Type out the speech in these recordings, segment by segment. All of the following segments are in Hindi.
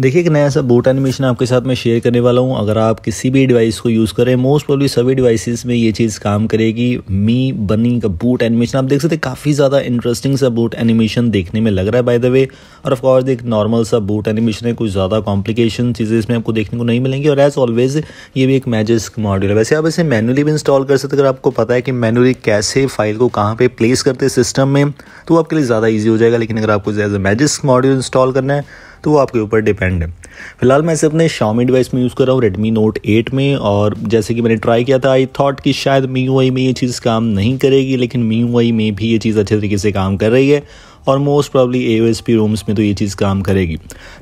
देखिए एक नया सा बूट एनिमेशन आपके साथ मैं शेयर करने वाला हूँ अगर आप किसी भी डिवाइस को यूज़ करें मोस्ट प्रॉब्ली सभी डिवाइसेस में ये चीज़ काम करेगी मी बनी का बूट एनिमेशन आप देख सकते हैं काफ़ी ज़्यादा इंटरेस्टिंग सा बूट एनिमेशन देखने में लग रहा है बाय द वे और कोर्स एक नॉर्मल सा बूट एनिमेशन है कुछ ज़्यादा कॉम्प्लिकेशन चीज़ें इसमें आपको देखने को नहीं मिलेंगी और एज़ ऑलवेज ये भी एक मैजिस्क मॉड्यूल है वैसे आप इसे मैनुअली भी इंस्टॉल कर सकते अगर आपको पता है कि मैनुअली कैसे फाइल को कहाँ पर प्लेस करते सिस्टम में तो आपके लिए ज़्यादा ईजी हो जाएगा लेकिन अगर आपको as a Magisk module install करना है तो वो आपके ऊपर डिपेंड है फिलहाल मैं इसे अपने शामी डिवाइस में यूज़ कर रहा हूँ रेडमी नोट एट में और जैसे कि मैंने ट्राई किया था आई थॉट कि शायद मी यू में ये चीज़ काम नहीं करेगी लेकिन मी यू में भी ये चीज़ अच्छे तरीके से काम कर रही है और most probably A S P ROMs में तो ये चीज़ काम करेगी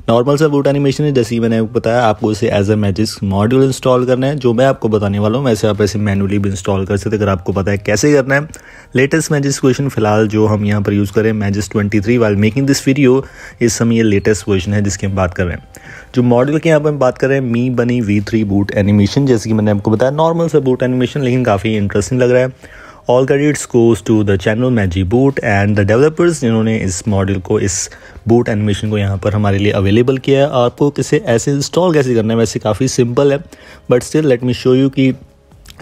नॉर्मल सा बूट एनिमेशन है जैसे ही मैंने आपको बताया आपको इसे as a Magisk module install करना है जो मैं आपको बताने वाला हूँ वैसे आप ऐसे मैनुअली भी इंस्टॉल कर सकते अगर आपको पता है कैसे करना है लेटेस्ट मैजिक क्वेश्चन फिलहाल जो हम यहाँ पर यूज़ करें Magisk twenty three while making this video इस समय ये लेटेस्ट क्वेश्चन है जिसकी हम बात कर रहे हैं जो मॉडल की यहाँ पर हम बात कर रहे हैं मी बनी वी थ्री बूट एनिमेशन जैसे कि मैंने आपको बताया नॉर्मल सा बूट एनिमेशन लेकिन काफ़ी इंटरेस्टिंग लग रहा है all credits goes to the channel मैजी बूट एंड द डेवलपर्स जिन्होंने इस मॉडल को इस बूट एनिमेशन को यहाँ पर हमारे लिए अवेलेबल किया है आपको किसे ऐसे इंस्टॉल कैसे करना है वैसे काफ़ी सिंपल है but still let me show you की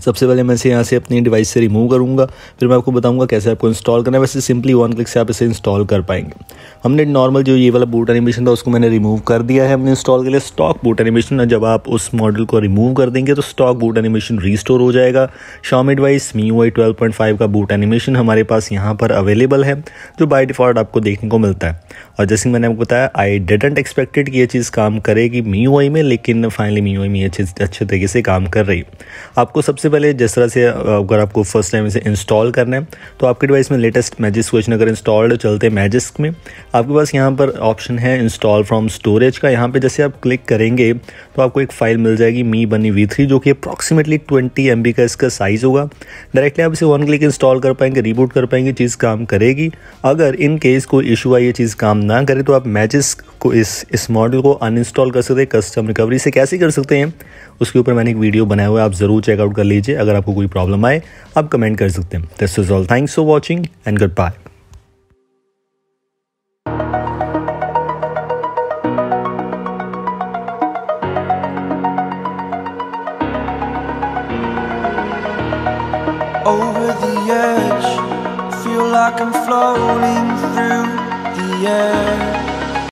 सबसे पहले मैं इसे यहाँ से अपनी डिवाइस से रिमूव करूँगा फिर मैं आपको बताऊँगा कैसे आपको इंस्टॉल करना है वैसे सिंपली वन क्लिक से आप इसे इंस्टॉल कर पाएंगे हमने नॉर्मल जो ये वाला बूट एनिमेशन था उसको मैंने रिमूव कर दिया है अपने इंस्टॉल के लिए स्टॉक बूट एनिमेशन जब आप उस मॉडल को रिमूव कर देंगे तो स्टॉक बूट एनिमेशन रीस्टोर हो जाएगा शॉमी डिवाइस मी ओ आई का बूट एनिमेशन हमारे पास यहाँ पर अवेलेबल है जो बाई डिफ़ॉल्ट आपको देखने को मिलता है और जैसे मैंने आपको बताया आई डिडेंट एक्सपेक्टेड कि ये चीज़ काम करेगी मी में लेकिन फाइनली मी में ये चीज़ अच्छे तरीके से काम कर रही है आपको सबसे सबसे पहले जिस तरह से अगर आपको फर्स्ट टाइम इसे इंस्टॉल करना है तो आपके डिवाइस में लेटेस्ट मैजिस्क क्वेश्चन अगर इंस्टॉल्ड चलते मैजिस्क में आपके पास यहाँ पर ऑप्शन है इंस्टॉल फ्रॉम स्टोरेज का यहाँ पे जैसे आप क्लिक करेंगे तो आपको एक फ़ाइल मिल जाएगी मी बनी वी थ्री जो कि अप्रॉक्सीमेटली ट्वेंटी एम का इसका साइज़ होगा डायरेक्टली आप इसे वन क्लिक इंस्टॉल कर पाएंगे रिबूट कर पाएंगे चीज़ काम करेगी अगर इन केस कोई इशू आए ये चीज़ काम ना करे तो आप मैजिस्क को इस इस मॉडल को अनइंस्टॉल कर सकते हैं कस्टम रिकवरी से कैसे कर सकते हैं उसके ऊपर मैंने एक वीडियो बनाया हुआ है आप ज़रूर चेकआउट कर लीजिए लीजिए अगर आपको कोई प्रॉब्लम आए आप कमेंट कर सकते हैं this is all thanks for watching and good bye Over the edge, feel like I'm floating through the air.